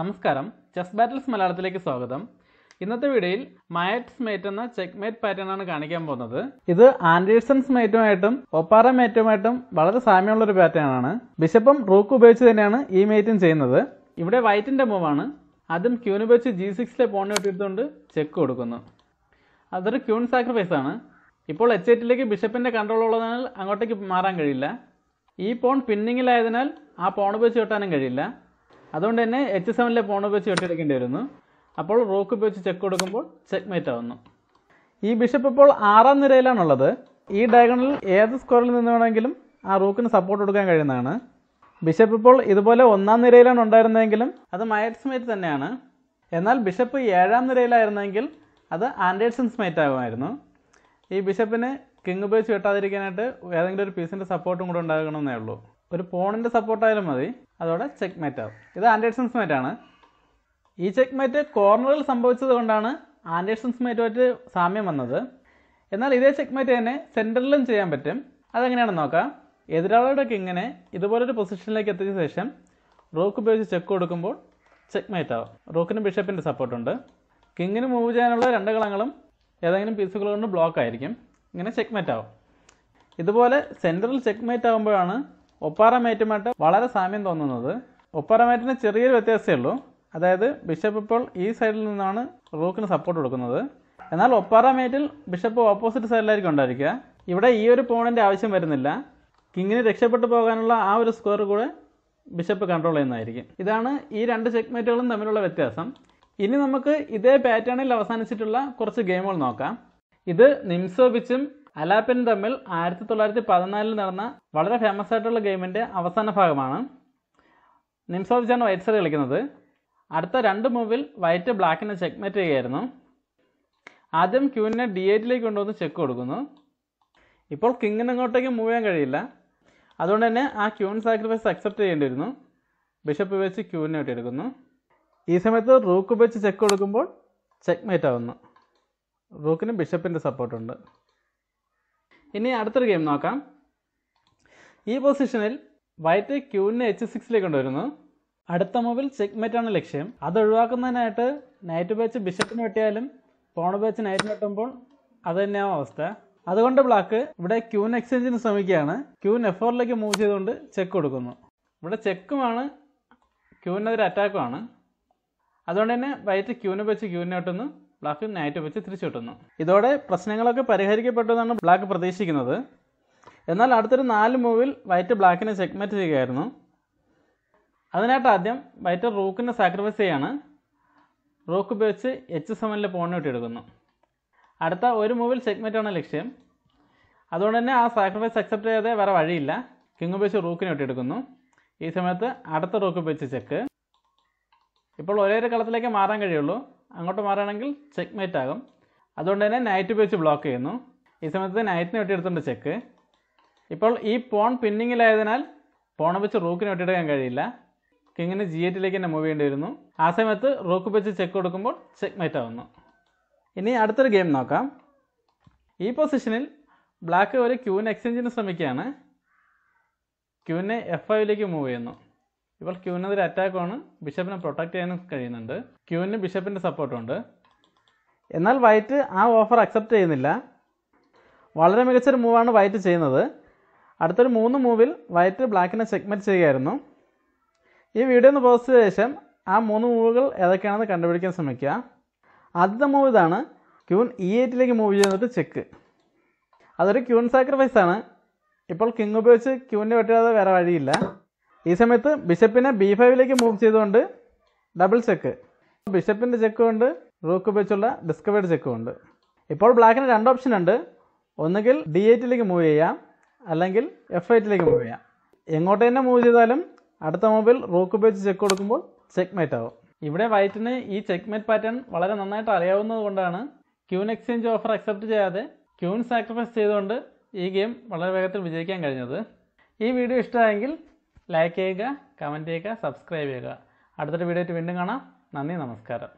നമസ്കാരം chess battles മലയാളത്തിലേക്ക് സ്വാഗതം ഇന്നത്തെ വീഡിയോയിൽ മയറ്റ്സ് മേറ്റ് എന്ന ചെക്ക് മേറ്റ് പാറ്റേൺ ആണ് കാണിക്കാൻ പോകുന്നത് ഇത് ആൻഡേഴ്സൺസ് മേറ്റുമായിട്ടും ഒപ്പാറ മേറ്റുമായിട്ടും വളരെ സാമ്യമുള്ള ഒരു പാറ്റേൺ ആണ് ബിഷപ്പും റൂക്ക് ഉപയോഗിച്ച് തന്നെയാണ് ഈ മേറ്റും ചെയ്യുന്നത് ഇവിടെ വൈറ്റിന്റെ മൂവാണ് ആദ്യം ക്യൂന് ഉപയോഗിച്ച് ജി സിക്സിലെ പോൺ ഒട്ടിയെടുത്തുകൊണ്ട് ചെക്ക് കൊടുക്കുന്നു അതൊരു ക്യൂൺ സാക്രിഫൈസ് ആണ് ഇപ്പോൾ എച്ച് എറ്റിലേക്ക് ബിഷപ്പിന്റെ കൺട്രോൾ ഉള്ളതിനാൽ അങ്ങോട്ടേക്ക് മാറാൻ കഴിയില്ല ഈ പോൺ പിന്നിങ്ങിലായതിനാൽ ആ പോൺ ഉപയോഗിച്ച് കിട്ടാനും കഴിയില്ല അതുകൊണ്ട് തന്നെ എച്ച് സെവനിലെ പോൺ ഉപയോഗിച്ച് കെട്ടിയെടുക്കേണ്ടി വരുന്നു അപ്പോൾ റോക്ക് ഉപയോഗിച്ച് ചെക്ക് കൊടുക്കുമ്പോൾ ചെക്ക് മേറ്റ് ആവുന്നു ഈ ബിഷപ്പ് ഇപ്പോൾ ആറാം നിരയിലാണുള്ളത് ഈ ഡയഗണലിൽ ഏത് സ്ക്വയറിൽ നിന്ന് വേണമെങ്കിലും ആ റോക്കിന് സപ്പോർട്ട് കൊടുക്കാൻ കഴിയുന്നതാണ് ബിഷപ്പ് ഇപ്പോൾ ഇതുപോലെ ഒന്നാം നിരയിലാണ് ഉണ്ടായിരുന്നതെങ്കിലും അത് മയറ്റ് സ്മേറ്റ് തന്നെയാണ് എന്നാൽ ബിഷപ്പ് ഏഴാം നിരയിലായിരുന്നെങ്കിൽ അത് ആൻഡേഴ്സൺ സ്മേറ്റ് ആകുമായിരുന്നു ഈ ബിഷപ്പിന് കിങ് ഉപയോഗിച്ച് വെട്ടാതിരിക്കാനായിട്ട് ഏതെങ്കിലും ഒരു പീസിൻ്റെ സപ്പോർട്ടും കൂടെ ഉണ്ടാകണമെന്നേ ഉള്ളൂ ഒരു പോണിൻ്റെ സപ്പോർട്ടായാലും മതി അതോടെ ചെക്ക് മേറ്റ് ആവും ഇത് ആൻഡേഴ്സൺസ് മേറ്റ് ആണ് ഈ ചെക്ക് മേറ്റ് കോർണറിൽ സംഭവിച്ചത് കൊണ്ടാണ് ആൻഡേഴ്സൺസ് മേറ്റുമായിട്ട് സാമ്യം വന്നത് എന്നാൽ ഇതേ ചെക്ക് മേറ്റ് തന്നെ സെൻറ്ററിലും ചെയ്യാൻ പറ്റും അതെങ്ങനെയാണെന്ന് നോക്കാം എതിരാളിയോടൊക്കെ ഇങ്ങനെ ഇതുപോലൊരു പൊസിഷനിലേക്ക് എത്തിച്ച ശേഷം റോക്ക് ഉപയോഗിച്ച് ചെക്ക് കൊടുക്കുമ്പോൾ ചെക്ക് മേറ്റ് ആവും റോക്കിന് ബിഷപ്പിൻ്റെ സപ്പോർട്ടുണ്ട് കിങ്ങിന് മൂവ് ചെയ്യാനുള്ള രണ്ട് കളങ്ങളും ഏതെങ്കിലും പീസുകൾ കൊണ്ട് ബ്ലോക്ക് ആയിരിക്കും ഇങ്ങനെ ചെക്ക് മേറ്റ് ആവും ഇതുപോലെ സെൻറ്ററിൽ ചെക്ക് മേറ്റ് ആകുമ്പോഴാണ് ഒപ്പാറമേറ്റുമായിട്ട് വളരെ സാമ്യം തോന്നുന്നത് ഒപ്പാറമേറ്റിന് ചെറിയൊരു വ്യത്യാസമേ ഉള്ളൂ അതായത് ബിഷപ്പ് ഇപ്പോൾ ഈ സൈഡിൽ നിന്നാണ് റൂക്കിന് സപ്പോർട്ട് കൊടുക്കുന്നത് എന്നാൽ ഒപ്പാറമേറ്റിൽ ബിഷപ്പ് ഓപ്പോസിറ്റ് സൈഡിലായിരിക്കും ഉണ്ടായിരിക്കുക ഇവിടെ ഈ ഒരു പോണിൻ്റെ ആവശ്യം വരുന്നില്ല കിങ്ങിന് രക്ഷപ്പെട്ടു പോകാനുള്ള ആ ഒരു സ്കോർ കൂടെ ബിഷപ്പ് കൺട്രോൾ ചെയ്യുന്നതായിരിക്കും ഇതാണ് ഈ രണ്ട് ചെക്ക്മേറ്റുകളും തമ്മിലുള്ള വ്യത്യാസം ഇനി നമുക്ക് ഇതേ പാറ്റേണിൽ അവസാനിച്ചിട്ടുള്ള കുറച്ച് ഗെയിമുകൾ നോക്കാം ഇത് നിംസോ അലാപ്പനും തമ്മിൽ ആയിരത്തി തൊള്ളായിരത്തി പതിനാലിൽ നടന്ന വളരെ ഫേമസ് ആയിട്ടുള്ള ഗെയിമിൻ്റെ അവസാന ഭാഗമാണ് നിംസ് ഓഫ് ജാൻ വൈറ്റ് കളിക്കുന്നത് അടുത്ത രണ്ട് മൂവിൽ വൈറ്റ് ബ്ലാക്കിനെ ചെക്ക്മേറ്റ് ചെയ്യുകയായിരുന്നു ആദ്യം ക്യൂവിനെ ഡി എയ്റ്റിലേക്ക് കൊണ്ടുവന്ന് ചെക്ക് കൊടുക്കുന്നു ഇപ്പോൾ കിങ്ങിന് അങ്ങോട്ടേക്ക് മൂവ് ചെയ്യാൻ കഴിയില്ല അതുകൊണ്ട് തന്നെ ആ ക്യൂൺ സാക്രിഫൈസ് അക്സെപ്റ്റ് ചെയ്യേണ്ടി വരുന്നു ബിഷപ്പ് വെച്ച് ക്യൂവിനെ എടുക്കുന്നു ഈ സമയത്ത് റൂക്ക് വെച്ച് ചെക്ക് കൊടുക്കുമ്പോൾ ചെക്ക് മേറ്റ് ആവുന്നു റൂക്കിന് ബിഷപ്പിൻ്റെ സപ്പോർട്ടുണ്ട് ഇനി അടുത്തൊരു ഗെയിം നോക്കാം ഈ പൊസിഷനിൽ വൈറ്റ് ക്യൂവിനെ എച്ച് സിക്സിലേക്ക് കൊണ്ടുവരുന്നു അടുത്ത മൂവിൽ ആണ് ലക്ഷ്യം അത് ഒഴിവാക്കുന്നതിനായിട്ട് നൈറ്റ് ബാച്ച് ബിഷപ്പിന് വെട്ടിയാലും പോണ ബാച്ച് നൈറ്റിന് വെട്ടുമ്പോൾ അത് തന്നെയാണ് അവസ്ഥ അതുകൊണ്ട് ബ്ലാക്ക് ഇവിടെ ക്യൂൻ എക്സ്ചേഞ്ചിന് ശ്രമിക്കുകയാണ് ക്യൂൻ എഫ് ഫോറിലേക്ക് മൂവ് ചെയ്തുകൊണ്ട് ചെക്ക് കൊടുക്കുന്നു ഇവിടെ ചെക്കുമാണ് ക്യൂവിനെതിരെ അറ്റാക്കുമാണ് അതുകൊണ്ട് തന്നെ വൈറ്റ് ക്യൂവിനെ വെച്ച് ക്യൂവിനെ വെട്ടുന്നു ബ്ലാക്ക് നൈറ്റ് വെച്ച് തിരിച്ചു കിട്ടുന്നു ഇതോടെ പ്രശ്നങ്ങളൊക്കെ പരിഹരിക്കപ്പെട്ടെന്നാണ് ബ്ലാക്ക് പ്രതീക്ഷിക്കുന്നത് എന്നാൽ അടുത്തൊരു നാല് മൂവിൽ വൈറ്റ് ബ്ലാക്കിനെ ചെക്മേറ്റ് ചെയ്യുകയായിരുന്നു അതിനായിട്ട് ആദ്യം വൈറ്റ് റൂക്കിനെ സാക്രിഫൈസ് ചെയ്യാണ് റൂക്ക് ഉപയോഗിച്ച് എച്ച് സെവനിൽ പോണിട്ട് എടുക്കുന്നു അടുത്ത ഒരു മൂവിൽ ആണ് ലക്ഷ്യം അതുകൊണ്ട് തന്നെ ആ സാക്രിഫൈസ് അക്സെപ്റ്റ് ചെയ്യാതെ വേറെ വഴിയില്ല കിങ് ഉപയോഗിച്ച് റൂക്കിനെ ഒട്ടിയെടുക്കുന്നു ഈ സമയത്ത് അടുത്ത റൂക്ക് ഉപയോഗിച്ച് ചെക്ക് ഇപ്പോൾ ഒരേ ഒരു കളത്തിലേക്ക് മാറാൻ കഴിയുള്ളൂ അങ്ങോട്ട് മാറുകയാണെങ്കിൽ ചെക്ക് മേറ്റ് ആകും അതുകൊണ്ട് തന്നെ നൈറ്റ് ഉപയോഗിച്ച് ബ്ലോക്ക് ചെയ്യുന്നു ഈ സമയത്ത് നൈറ്റിന് വെട്ടിയെടുത്തുണ്ട് ചെക്ക് ഇപ്പോൾ ഈ പോൺ പിന്നിങ്ങിലായതിനാൽ പോൺ വെച്ച് റൂക്കിന് വെട്ടിയെടുക്കാൻ കഴിയില്ല കിങ്ങിന് ജി എറ്റിലേക്ക് തന്നെ മൂവ് ചെയ്യേണ്ടി വരുന്നു ആ സമയത്ത് റൂക്ക് വെച്ച് ചെക്ക് കൊടുക്കുമ്പോൾ ചെക്ക് മേറ്റ് ആവുന്നു ഇനി അടുത്തൊരു ഗെയിം നോക്കാം ഈ പൊസിഷനിൽ ബ്ലാക്ക് ഒരു ക്യൂവിന് എക്സ്ചേഞ്ചിന് ശ്രമിക്കുകയാണ് ക്യൂവിനെ എഫ് ഐയിലേക്ക് മൂവ് ചെയ്യുന്നു ഇപ്പോൾ ക്യൂവിനെതിരെ അറ്റാക്കാണ് ബിഷപ്പിനെ പ്രൊട്ടക്റ്റ് ചെയ്യാനും കഴിയുന്നുണ്ട് ക്യൂവിന് ബിഷപ്പിൻ്റെ സപ്പോർട്ടുണ്ട് എന്നാൽ വൈറ്റ് ആ ഓഫർ അക്സെപ്റ്റ് ചെയ്യുന്നില്ല വളരെ മികച്ചൊരു മൂവാണ് വൈറ്റ് ചെയ്യുന്നത് അടുത്തൊരു മൂന്ന് മൂവിൽ വൈറ്റ് ബ്ലാക്കിനെ ചെക്ക്മെറ്റ് ചെയ്യുകയായിരുന്നു ഈ വീഡിയോ ഒന്ന് പോസ്റ്റ് ചെയ്ത ശേഷം ആ മൂന്ന് മൂവുകൾ ഏതൊക്കെയാണെന്ന് കണ്ടുപിടിക്കാൻ ശ്രമിക്കുക ആദ്യത്തെ മൂവ് ഇതാണ് ക്യൂൻ ഇ എയ്റ്റിലേക്ക് മൂവ് ചെയ്തിട്ട് ചെക്ക് അതൊരു ക്യൂൺ സാക്രിഫൈസ് ആണ് ഇപ്പോൾ കിങ് ഉപയോഗിച്ച് ക്യൂവിൻ്റെ വെട്ടിടാതെ വേറെ വഴിയില്ല ഈ സമയത്ത് ബിഷപ്പിനെ ബി ഫൈവിലേക്ക് മൂവ് ചെയ്തുകൊണ്ട് ഡബിൾ ചെക്ക് ബിഷപ്പിൻ്റെ ചെക്ക് കൊണ്ട് റൂക്ക് വെച്ചുള്ള ഡിസ്കവേർഡ് ചെക്ക് ഉണ്ട് ഇപ്പോൾ ബ്ലാക്കിന് രണ്ട് ഓപ്ഷൻ ഉണ്ട് ഒന്നുകിൽ ഡി എയ്റ്റിലേക്ക് മൂവ് ചെയ്യാം അല്ലെങ്കിൽ എഫ് എയ്റ്റിലേക്ക് മൂവ് ചെയ്യാം എങ്ങോട്ട് തന്നെ മൂവ് ചെയ്താലും അടുത്ത മൂവിൽ റൂക്ക് ഉപയോഗിച്ച് ചെക്ക് കൊടുക്കുമ്പോൾ ചെക്ക് മേറ്റ് ആവും ഇവിടെ വൈറ്റിന് ഈ ചെക്ക് മേറ്റ് പാറ്റേൺ വളരെ നന്നായിട്ട് അറിയാവുന്നത് കൊണ്ടാണ് ക്യൂൺ എക്സ്ചേഞ്ച് ഓഫർ അക്സെപ്റ്റ് ചെയ്യാതെ ക്യൂൻ സാക്രിഫൈസ് ചെയ്തുകൊണ്ട് ഈ ഗെയിം വളരെ വേഗത്തിൽ വിജയിക്കാൻ കഴിഞ്ഞത് ഈ വീഡിയോ ഇഷ്ടമായെങ്കിൽ ലൈക്ക് ചെയ്യുക കമൻറ്റ് ചെയ്യുക സബ്സ്ക്രൈബ് ചെയ്യുക അടുത്തൊരു വീഡിയോ വീണ്ടും കാണാം നന്ദി നമസ്കാരം